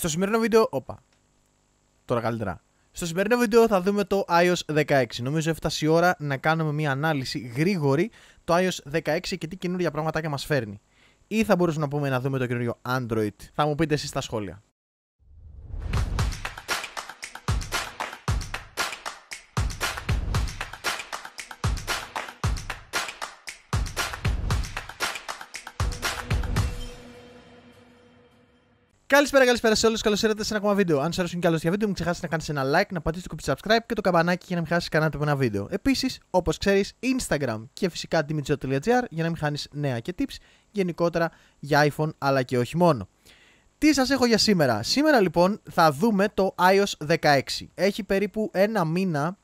Στο σημερινό βίντεο. Όπα. Τώρα καλύτερα. Στο σημερινό βίντεο θα δούμε το iOS 16. Νομίζω έφτασε η ώρα να κάνουμε μια ανάλυση γρήγορη το iOS 16 και τι καινούργια πραγματάκια μας φέρνει. Ή θα μπορούσαμε να πούμε να δούμε το καινούριο Android. Θα μου πείτε εσείς στα σχόλια. Καλησπέρα, καλησπέρα σε όλους. Καλώς ήρθατε σε ένα ακόμα βίντεο. Αν σε αρέσουν και άλλος για βίντεο, μην ξεχάσετε να κάνετε ένα like, να πατήσετε το κουμπί subscribe και το καμπανάκι για να μην χάσεις κανένα από ένα βίντεο. Επίσης, όπως ξέρεις, Instagram και φυσικά dimitrio.gr για να μην χάνεις νέα και tips γενικότερα για iPhone αλλά και όχι μόνο. Τι σας έχω για σήμερα. Σήμερα λοιπόν θα δούμε το iOS 16. Έχει περίπου ένα μήνα,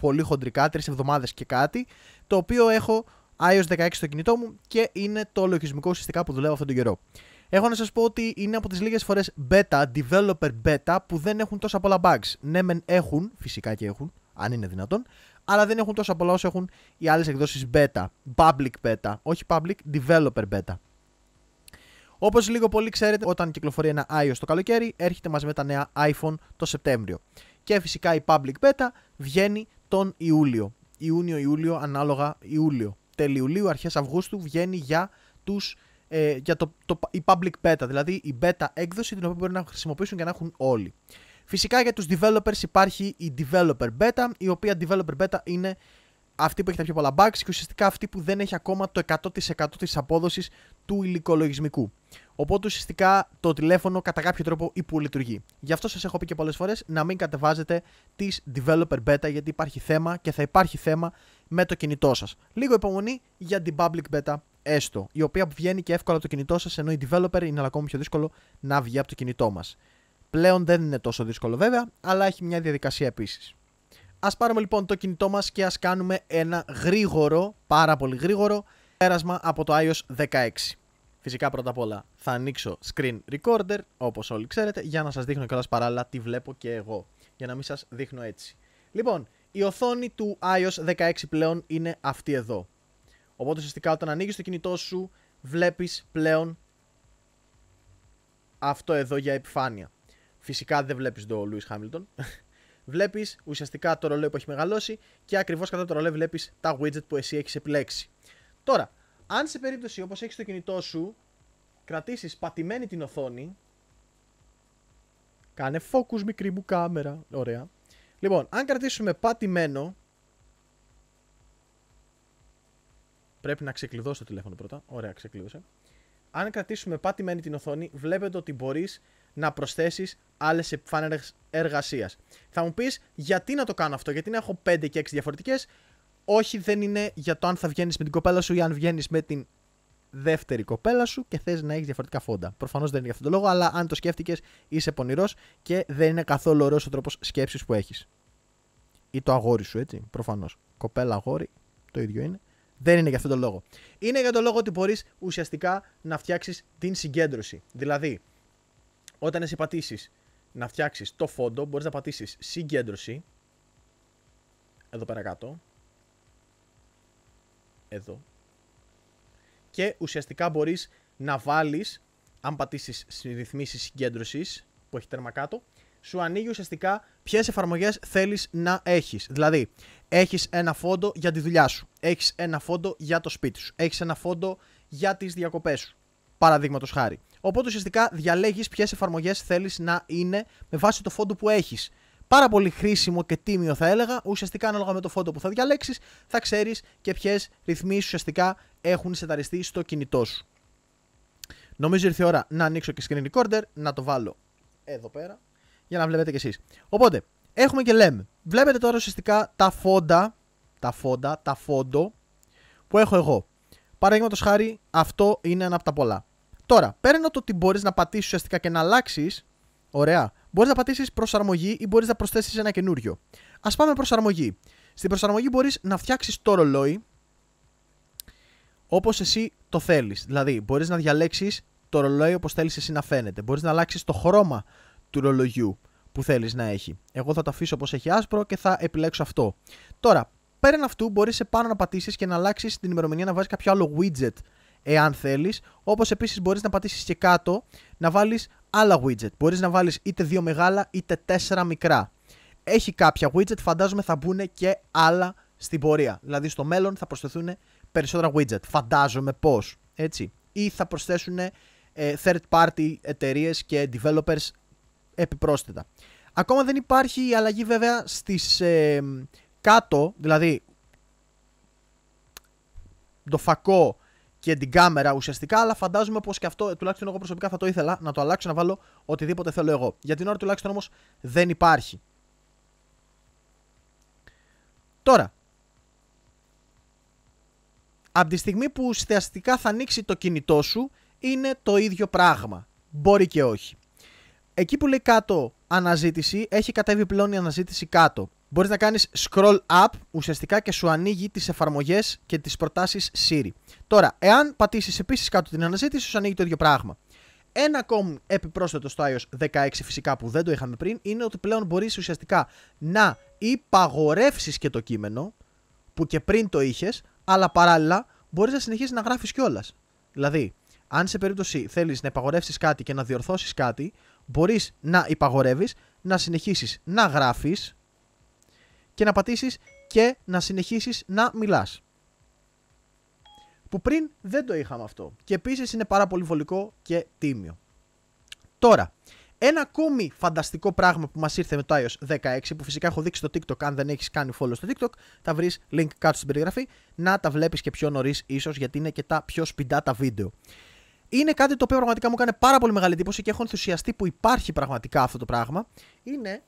πολύ χοντρικά, τρεις εβδομάδες και κάτι, το οποίο έχω iOS 16 στο κινητό μου και είναι το λογισμικό ουσιαστικά που δουλεύω αυτόν τον καιρό. Έχω να σας πω ότι είναι από τις λίγες φορές beta, developer beta, που δεν έχουν τόσα πολλά bugs. Ναι, μεν έχουν, φυσικά και έχουν, αν είναι δυνατόν, αλλά δεν έχουν τόσα πολλά όσο έχουν οι άλλες εκδόσεις beta. Public beta, όχι public, developer beta. Όπως λίγο πολύ ξέρετε, όταν κυκλοφορεί ένα iOS το καλοκαίρι, έρχεται μαζί με τα νέα iPhone το Σεπτέμβριο. Και φυσικά η public beta βγαίνει τον Ιούλιο. Ιούνιο-Ιούλιο, ανάλογα Ιούλιο. Τελειουλίου, Ιουλίου, αρχές Αυγούστου βγαίνει για τους ε, για το, το, η public beta, δηλαδή η beta έκδοση την οποία μπορεί να χρησιμοποιήσουν και να έχουν όλοι. Φυσικά για τους developers υπάρχει η developer beta, η οποία developer beta είναι αυτή που έχει τα πιο πολλά bugs και ουσιαστικά αυτή που δεν έχει ακόμα το 100% της απόδοσης του υλικολογισμικού. Οπότε ουσιαστικά το τηλέφωνο κατά κάποιο τρόπο υπολειτουργεί. Γι' αυτό σας έχω πει και πολλές φορές να μην κατεβάζετε τις developer beta γιατί υπάρχει θέμα και θα υπάρχει θέμα με το κινητό σας. Λίγο υπομονή για την public beta έστω, η οποία βγαίνει και εύκολα από το κινητό σας, ενώ η developer είναι ακόμη πιο δύσκολο να βγει από το κινητό μας. Πλέον δεν είναι τόσο δύσκολο βέβαια, αλλά έχει μια διαδικασία επίσης. Ας πάρουμε λοιπόν το κινητό μας και ας κάνουμε ένα γρήγορο, πάρα πολύ γρήγορο, πέρασμα από το iOS 16. Φυσικά πρώτα απ' όλα θα ανοίξω screen recorder, όπως όλοι ξέρετε, για να σας δείχνω κιόλας παράλληλα τι βλέπω και εγώ, για να μην σας δείχνω έτσι. Λοιπόν, η οθόνη του iOS 16 πλέον είναι αυτή εδώ. Οπότε ουσιαστικά όταν ανοίγεις το κινητό σου, βλέπεις πλέον αυτό εδώ για επιφάνεια. Φυσικά δεν βλέπεις το Λούι Χάμιλτον. βλέπεις ουσιαστικά το ρολόι που έχει μεγαλώσει και ακριβώς κατά το ρολόι βλέπεις τα widget που εσύ έχεις επιλέξει. Τώρα, αν σε περίπτωση όπως έχεις το κινητό σου, κρατήσεις πατημένη την οθόνη. Κάνε focus μικρή μου κάμερα. Ωραία. Λοιπόν, αν κρατήσουμε πατημένο πρέπει να ξεκλειδώσει το τηλέφωνο πρώτα. Ωραία, ξεκλείδωσε. Αν κρατήσουμε πάτημένη την οθόνη, βλέπετε ότι μπορείς να προσθέσεις άλλες επιφάνειε εργασίας. Θα μου πεις γιατί να το κάνω αυτό, γιατί να έχω 5 και 6 διαφορετικές. Όχι, δεν είναι για το αν θα βγαίνεις με την κοπέλα σου ή αν βγαίνεις με την δεύτερη κοπέλα σου και θες να έχεις διαφορετικά φόντα. Προφανώς δεν είναι για αυτόν τον λόγο, αλλά αν το σκέφτηκες, είσαι πονηρός και δεν είναι καθόλου ωραίος ο τρόπος σκέψης που έχεις. Ή το αγόρι σου, έτσι. Προφανώς. Κοπέλα, αγόρι, το ίδιο είναι. Δεν είναι για αυτόν τον λόγο. Είναι για τον λόγο ότι μπορείς ουσιαστικά να φτιάξεις την συγκέντρωση. Δηλαδή, όταν εσύ πατήσεις να φτιάξεις το φόντο, μπορείς να πατήσεις συγκέντρωση. Εδώ πέρα κάτω. Εδώ. Και ουσιαστικά μπορείς να βάλεις, αν πατήσεις ρυθμίσεις συγκέντρωσης που έχει τέρμα κάτω, σου ανοίγει ουσιαστικά ποιες εφαρμογές θέλεις να έχεις. Δηλαδή, έχεις ένα φόντο για τη δουλειά σου. Έχεις ένα φόντο για το σπίτι σου. Έχεις ένα φόντο για τις διακοπές σου. Παραδείγματος χάρη. Οπότε ουσιαστικά διαλέγεις ποιες εφαρμογές θέλεις να είναι με βάση το φόντο που έχεις. Πάρα πολύ χρήσιμο και τίμιο θα έλεγα. Ουσιαστικά, ανάλογα με το φόντο που θα διαλέξεις, θα ξέρεις και ποιες ρυθμίσεις ουσιαστικά έχουν σεταριστεί στο κινητό σου. Νομίζω ήρθε η ώρα να ανοίξω και screen recorder, να το βάλω εδώ πέρα για να βλέπετε κι εσείς. Οπότε, έχουμε και λέμε. Βλέπετε τώρα ουσιαστικά τα φόντα, τα φόντα, τα φόντο που έχω εγώ. Παραδείγματος χάρη, αυτό είναι ένα από τα πολλά. Τώρα, παίρνω το ότι μπορείς να πατήσεις ουσιαστικά και να αλλάξεις. Ωραία. Μπορείς να πατήσεις προσαρμογή ή μπορείς να προσθέσεις ένα καινούριο. Ας πάμε προσαρμογή. Στην προσαρμογή μπορείς να φτιάξεις το ρολόι όπως εσύ το θέλεις. Δηλαδή, μπορείς να διαλέξεις το ρολόι όπως θέλεις εσύ να φαίνεται. Μπορείς να αλλάξεις το χρώμα του ρολογιού που θέλεις να έχει. Εγώ θα το αφήσω όπως έχει άσπρο και θα επιλέξω αυτό. Τώρα, πέραν αυτού μπορείς πάνω να πατήσεις και να αλλάξεις την ημερομηνία να βάζεις κάποιο άλλο widget εάν θέλεις. Όπως επίσης μπορείς να πατήσεις και κάτω να βάλεις άλλα widget. Μπορείς να βάλεις είτε δύο μεγάλα είτε τέσσερα μικρά. Έχει κάποια widget, φαντάζομαι θα μπουν και άλλα στην πορεία. Δηλαδή στο μέλλον θα προσθεθούν περισσότερα widget. Φαντάζομαι πώ. Έτσι. Ή θα προσθέσουν ε, third party εταιρείες και developers επιπρόσθετα. Ακόμα δεν υπάρχει η αλλαγή βέβαια στις ε, κάτω, δηλαδή το φακό και την κάμερα ουσιαστικά, αλλά φαντάζομαι πως και αυτό, τουλάχιστον εγώ προσωπικά θα το ήθελα να το αλλάξω, να βάλω οτιδήποτε θέλω εγώ. Για την ώρα τουλάχιστον όμως δεν υπάρχει. Τώρα, από τη στιγμή που ουσιαστικά θα ανοίξει το κινητό σου, είναι το ίδιο πράγμα. Μπορεί και όχι εκεί που λέει κάτω αναζήτηση, έχει κατέβει πλέον η αναζήτηση κάτω. Μπορείς να κάνεις scroll up ουσιαστικά και σου ανοίγει τις εφαρμογές και τις προτάσεις Siri. Τώρα, εάν πατήσεις επίσης κάτω την αναζήτηση, σου ανοίγει το ίδιο πράγμα. Ένα ακόμη επιπρόσθετο στο iOS 16 φυσικά που δεν το είχαμε πριν είναι ότι πλέον μπορείς ουσιαστικά να υπαγορεύσεις και το κείμενο που και πριν το είχες αλλά παράλληλα μπορείς να συνεχίσεις να γράφεις κιόλας. Δηλαδή, αν σε περίπτωση θέλεις να υπαγορεύσεις κάτι και να διορθώσεις κάτι μπορείς να υπαγορεύεις, να συνεχίσεις να γράφεις και να πατήσεις και να συνεχίσεις να μιλάς. Που πριν δεν το είχαμε αυτό. Και επίσης είναι πάρα πολύ βολικό και τίμιο. Τώρα, ένα ακόμη φανταστικό πράγμα που μας ήρθε με το iOS 16, που φυσικά έχω δείξει στο TikTok. Αν δεν έχεις κάνει follow στο TikTok, θα βρεις link κάτω στην περιγραφή. Να τα βλέπεις και πιο νωρίς, ίσως γιατί είναι και τα πιο σπιντά τα βίντεο είναι κάτι το οποίο πραγματικά μου κάνει πάρα πολύ μεγάλη εντύπωση και έχω ενθουσιαστεί που υπάρχει πραγματικά αυτό το πράγμα. Είναι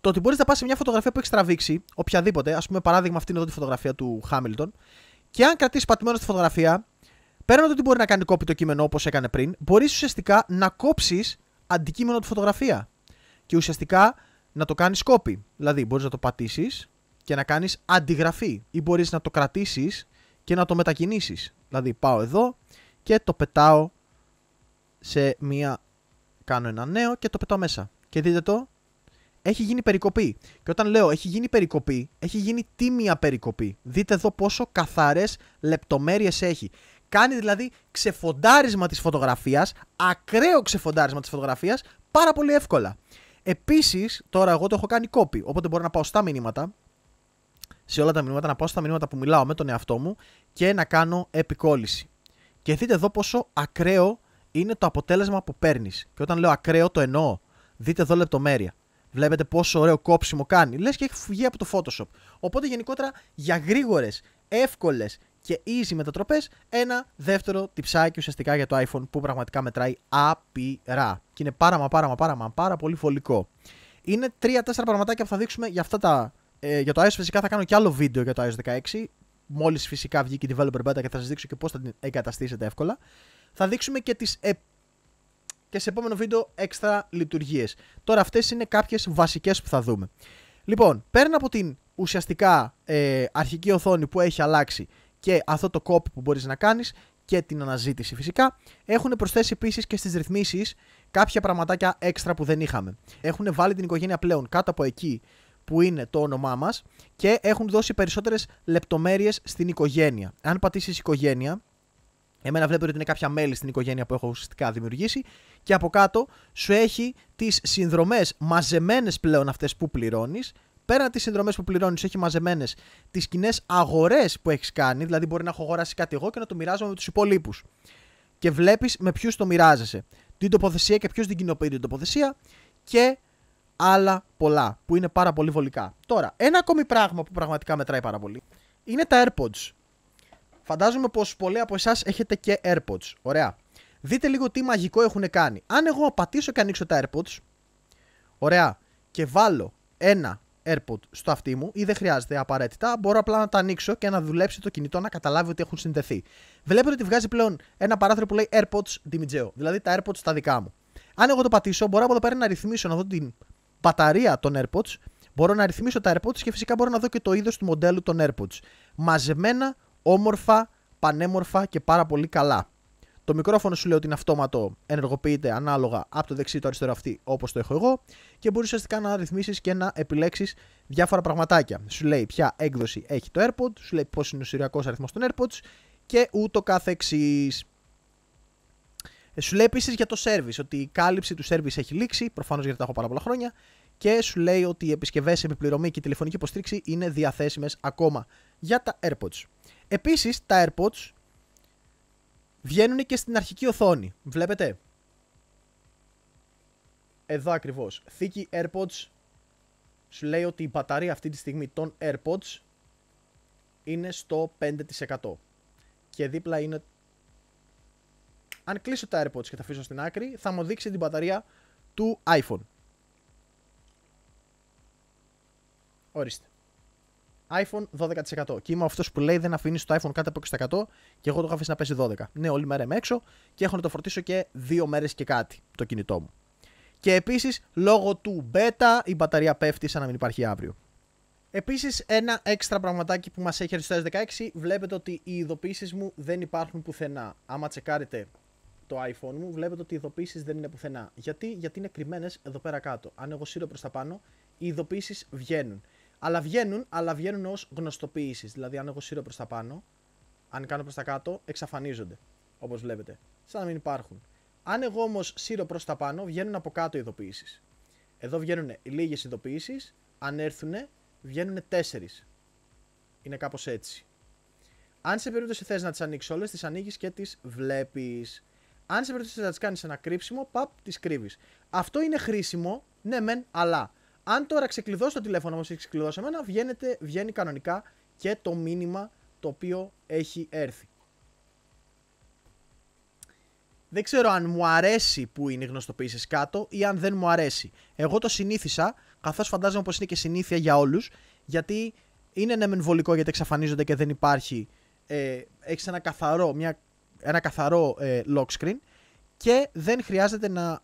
το ότι μπορείς να πας σε μια φωτογραφία που έχεις τραβήξει, οποιαδήποτε, ας πούμε παράδειγμα αυτή είναι εδώ τη φωτογραφία του Χάμιλτον, και αν κρατήσεις πατημένο τη φωτογραφία, παίρνοντας ότι μπορεί να κάνει κόπη το κείμενο όπως έκανε πριν, μπορείς ουσιαστικά να κόψεις αντικείμενο τη φωτογραφία. Και ουσιαστικά να το κάνεις κόπη. Δηλαδή μπορείς να το πατήσεις και να κάνεις αντιγραφή, ή μπορείς να το κρατήσεις και να το μετακινήσεις. Δηλαδή πάω εδώ και το πετάω σε μία. Κάνω ένα νέο και το πετάω μέσα. Και δείτε το. Έχει γίνει περικοπή. Και όταν λέω έχει γίνει περικοπή, έχει γίνει τίμια περικοπή. Δείτε εδώ πόσο καθαρές λεπτομέρειες έχει. Κάνει δηλαδή ξεφοντάρισμα της φωτογραφίας, ακραίο ξεφοντάρισμα της φωτογραφίας, πάρα πολύ εύκολα. Επίσης, τώρα εγώ το έχω κάνει copy. Οπότε μπορώ να πάω στα μηνύματα σε όλα τα μηνύματα, να πάω στα μηνύματα που μιλάω με τον εαυτό μου και να κάνω επικόλυση. Και δείτε εδώ πόσο ακραίο είναι το αποτέλεσμα που παίρνεις. Και όταν λέω ακραίο, το εννοώ. Δείτε εδώ λεπτομέρεια. Βλέπετε πόσο ωραίο κόψιμο κάνει. Λες και έχει φυγεί από το Photoshop. Οπότε γενικότερα για γρήγορες, εύκολες και easy μετατροπές, ένα δεύτερο τυψάκι ουσιαστικά για το iPhone που πραγματικά μετράει άπειρα. Και είναι πάρα μα πάρα μα πάρα μα πάρα πολύ φωλικό. Είναι τρία-τέσσερα πραγματάκια που θα δείξουμε για αυτά τα. Ε, για το iOS φυσικά θα κάνω και άλλο βίντεο για το iOS 16 μόλις φυσικά βγήκε η developer beta και θα σας δείξω και πώς θα την εγκαταστήσετε εύκολα. Θα δείξουμε και τις ε, και σε επόμενο βίντεο έξτρα λειτουργίες. Τώρα, αυτές είναι κάποιες βασικές που θα δούμε. Λοιπόν, πέρα από την ουσιαστικά ε, αρχική οθόνη που έχει αλλάξει και αυτό το copy που μπορείς να κάνεις και την αναζήτηση φυσικά, έχουν προσθέσει επίσης και στις ρυθμίσεις κάποια πραγματάκια έξτρα που δεν είχαμε. Έχουν βάλει την οικογένεια πλέον κάτω από εκεί που είναι το όνομά μας και έχουν δώσει περισσότερες λεπτομέρειες στην οικογένεια. Αν πατήσεις οικογένεια, Εμένα βλέπετε ότι είναι κάποια μέλη στην οικογένεια που έχω ουσιαστικά δημιουργήσει και από κάτω σου έχει τις συνδρομές μαζεμένες πλέον αυτές που πληρώνεις. Πέρα από τις συνδρομές που πληρώνεις, έχει μαζεμένες τις κοινέ αγορές που έχεις κάνει. Δηλαδή, μπορεί να έχω αγοράσει κάτι εγώ και να το μοιράζομαι με τους υπολείπους. Και βλέπεις με ποιους το μοιράζεσαι. Την τοποθεσία και ποιος την κοινοποιεί την τοποθεσία. Και άλλα πολλά που είναι πάρα πολύ βολικά. Τώρα, ένα ακόμη πράγμα που πραγματικά μετράει πάρα πολύ είναι τα AirPods. Φαντάζομαι πως πολλοί από εσάς έχετε και AirPods. Ωραία. Δείτε λίγο τι μαγικό έχουν κάνει. Αν εγώ πατήσω και ανοίξω τα AirPods, ωραία, και βάλω ένα AirPod στο αυτί μου ή δεν χρειάζεται απαραίτητα, μπορώ απλά να τα ανοίξω και να δουλέψει το κινητό να καταλάβει ότι έχουν συνδεθεί. Βλέπετε ότι βγάζει πλέον ένα παράθυρο που λέει AirPods Dimigeo, δηλαδή τα AirPods τα δικά μου. Αν εγώ το πατήσω, μπορώ από εδώ πέρα να ρυθμίσω, να δω την μπαταρία των AirPods, μπορώ να ρυθμίσω τα AirPods και φυσικά μπορώ να δω και το είδος του μοντέλου των AirPods. Μαζεμένα, όμορφα, πανέμορφα και πάρα πολύ καλά. Το μικρόφωνο σου λέει ότι είναι αυτόματο, ενεργοποιείται ανάλογα από το δεξί το αριστερό αυτή όπως το έχω εγώ και μπορείς ουσιαστικά να ρυθμίσεις και να επιλέξεις διάφορα πραγματάκια. Σου λέει ποια έκδοση έχει το AirPod, σου λέει πώς είναι ο αριθμός των AirPods και ούτω καθεξής. Ε, σου λέει επίσης για το service, ότι η κάλυψη του service έχει λήξει, προφανώς γιατί τα έχω πάρα πολλά χρόνια, και σου λέει ότι οι επισκευές επιπληρωμή και τηλεφωνική υποστήριξη είναι διαθέσιμες ακόμα για τα AirPods. Επίσης, τα AirPods βγαίνουν και στην αρχική οθόνη. Βλέπετε. Εδώ ακριβώς. Θήκη AirPods σου λέει ότι η μπαταρία αυτή τη στιγμή των AirPods είναι στο 5% και δίπλα είναι αν κλείσω τα AirPods και τα αφήσω στην άκρη, θα μου δείξει την μπαταρία του iPhone. Ορίστε. iPhone 12%. Και είμαι αυτός που λέει δεν αφήνεις το iPhone κάτω από 20% και εγώ το έχω αφήσει να πέσει 12. Ναι, όλη μέρα είμαι έξω και έχω να το φορτίσω και δύο μέρες και κάτι το κινητό μου. Και επίσης λόγω του beta η μπαταρία πέφτει σαν να μην υπάρχει αύριο. Επίσης, ένα έξτρα πραγματάκι που μας έχει έρθει s 2016, βλέπετε ότι οι ειδοποιήσεις μου δεν υπάρχουν πουθενά. Άμα τσεκάρετε το iPhone μου, βλέπετε ότι οι ειδοποιήσεις δεν είναι πουθενά. Γιατί, Γιατί είναι κρυμμένες εδώ πέρα κάτω. Αν εγώ σύρω προς τα πάνω, οι ειδοποιήσεις βγαίνουν. Αλλά βγαίνουν, αλλά βγαίνουν ως γνωστοποίησει. Δηλαδή, αν εγώ σύρω προς τα πάνω, αν κάνω προς τα κάτω, εξαφανίζονται. Όπως βλέπετε. Σαν να μην υπάρχουν. Αν εγώ όμως σύρω προς τα πάνω, βγαίνουν από κάτω ειδοποιήσεις. Εδώ βγαίνουν λίγες ειδοποιήσεις. Αν έρθουν, βγαίνουν τέσσερις. Είναι κάπως έτσι. Αν σε περίπτωση θες να τις ανοίξεις όλες, τις ανοίγεις και τις βλέπεις. Αν σε περίπτωση να τι κάνεις ένα κρύψιμο, παπ, της κρύβεις. Αυτό είναι χρήσιμο, ναι, μεν, αλλά. Αν τώρα ξεκλειδώσει το τηλέφωνο όμω έχει ξεκλειδώσει εμένα, βγαίνεται, βγαίνει κανονικά και το μήνυμα το οποίο έχει έρθει. Δεν ξέρω αν μου αρέσει που είναι οι γνωστοποιήσει κάτω ή αν δεν μου αρέσει. Εγώ το συνήθισα, καθώς φαντάζομαι πως είναι και συνήθεια για όλους, γιατί είναι ναι μεν βολικό γιατί εξαφανίζονται και δεν υπάρχει. Ε, έχεις ένα καθαρό, μια ένα καθαρό ε, lock screen και δεν χρειάζεται να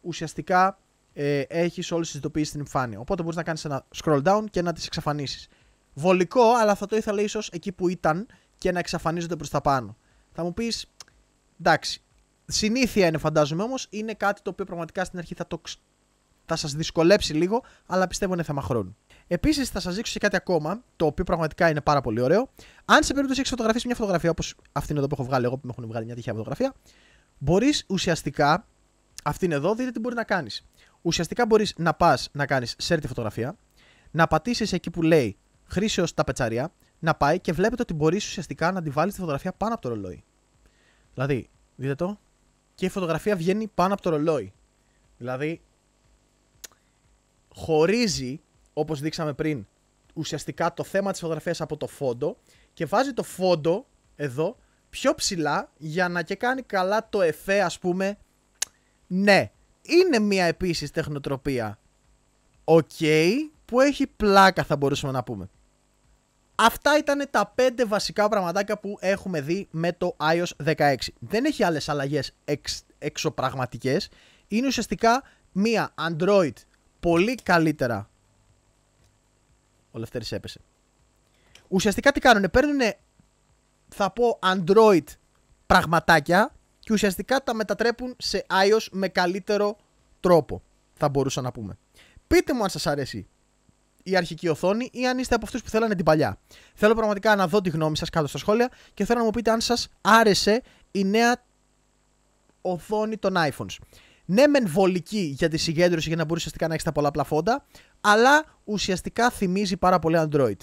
ουσιαστικά ε, έχεις όλες τις ειδοποιήσεις στην εμφάνεια. Οπότε μπορείς να κάνεις ένα scroll down και να τις εξαφανίσεις. Βολικό, αλλά θα το ήθελα ίσως εκεί που ήταν και να εξαφανίζονται προς τα πάνω. Θα μου πεις, εντάξει, συνήθεια είναι φαντάζομαι όμως, είναι κάτι το οποίο πραγματικά στην αρχή θα το θα σας δυσκολέψει λίγο, αλλά πιστεύω είναι θέμα χρόνου. Επίσης, θα σας δείξω και κάτι ακόμα, το οποίο πραγματικά είναι πάρα πολύ ωραίο. Αν σε περίπτωση έχεις φωτογραφίσει μια φωτογραφία, όπως αυτήν εδώ που έχω βγάλει εγώ, που με έχουν βγάλει μια τυχαία φωτογραφία, μπορείς ουσιαστικά, αυτήν εδώ, δείτε τι μπορεί να κάνεις. Ουσιαστικά μπορείς να πας να κάνεις share τη φωτογραφία, να πατήσεις εκεί που λέει χρήσεω τα πετσαρία, να πάει και βλέπετε ότι μπορείς ουσιαστικά να τη βάλεις τη φωτογραφία πάνω από το ρολόι. Δηλαδή, δείτε το, και η φωτογραφία βγαίνει πάνω από το ρολόι. Δηλαδή, χωρίζει όπως δείξαμε πριν, ουσιαστικά το θέμα της φωτογραφίας από το φόντο και βάζει το φόντο εδώ πιο ψηλά για να και κάνει καλά το εφέ ας πούμε. Ναι, είναι μια επίσης τεχνοτροπία. Οκ, που έχει πλάκα θα μπορούσαμε να πούμε. Αυτά ήταν τα 5 βασικά πραγματάκια που έχουμε δει με το iOS 16. Δεν έχει άλλες αλλαγές εξ, εξωπραγματικές. Είναι ουσιαστικά μία Android πολύ καλύτερα ο έπεσε. Ουσιαστικά τι κάνουν, παίρνουν, θα πω, Android πραγματάκια και ουσιαστικά τα μετατρέπουν σε iOS με καλύτερο τρόπο, θα μπορούσα να πούμε. Πείτε μου αν σας αρέσει η αρχική οθόνη ή αν είστε από αυτούς που θέλανε την παλιά. Θέλω πραγματικά να δω τη γνώμη σας κάτω στα σχόλια και θέλω να μου πείτε αν σας άρεσε η νέα οθόνη των iPhones ναι, μεν βολική για τη συγκέντρωση για να μπορεί ουσιαστικά να έχεις τα πολλαπλά φόντα, αλλά ουσιαστικά θυμίζει πάρα πολύ Android.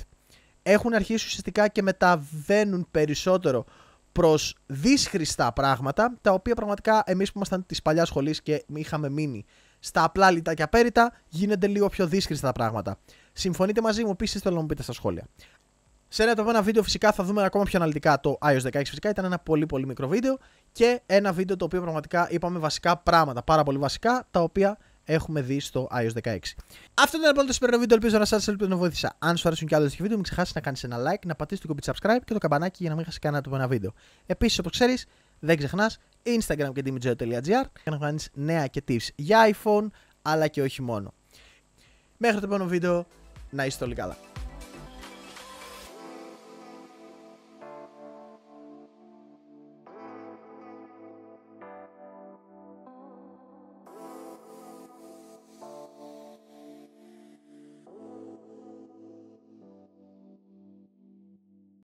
Έχουν αρχίσει ουσιαστικά και μεταβαίνουν περισσότερο προς δύσχριστα πράγματα, τα οποία πραγματικά εμείς που ήμασταν της παλιάς σχολής και είχαμε μείνει στα απλά λιτά και απέριτα, γίνονται λίγο πιο δύσχριστα πράγματα. Συμφωνείτε μαζί μου, επίση θέλω να μου πείτε στα σχόλια. Σε ένα επόμενο βίντεο φυσικά θα δούμε ακόμα πιο αναλυτικά το iOS 16 φυσικά. Ήταν ένα πολύ πολύ μικρό βίντεο και ένα βίντεο το οποίο πραγματικά είπαμε βασικά πράγματα, πάρα πολύ βασικά, τα οποία έχουμε δει στο iOS 16. Αυτό ήταν λοιπόν το σημερινό βίντεο, ελπίζω να σας ελπίζω να βοήθησα. Αν σου αρέσουν και άλλα τέτοια βίντεο, μην ξεχάσεις να κάνεις ένα like, να πατήσεις το κουμπί subscribe και το καμπανάκι για να μην χάσεις κανένα το βίντεο. Επίσης όπως ξέρεις, δεν ξεχνάς, Instagram και dimitjo.gr για να κάνεις νέα και tips για iPhone αλλά και όχι μόνο. Μέχρι το επόμενο βίντεο, να είστε όλοι καλά.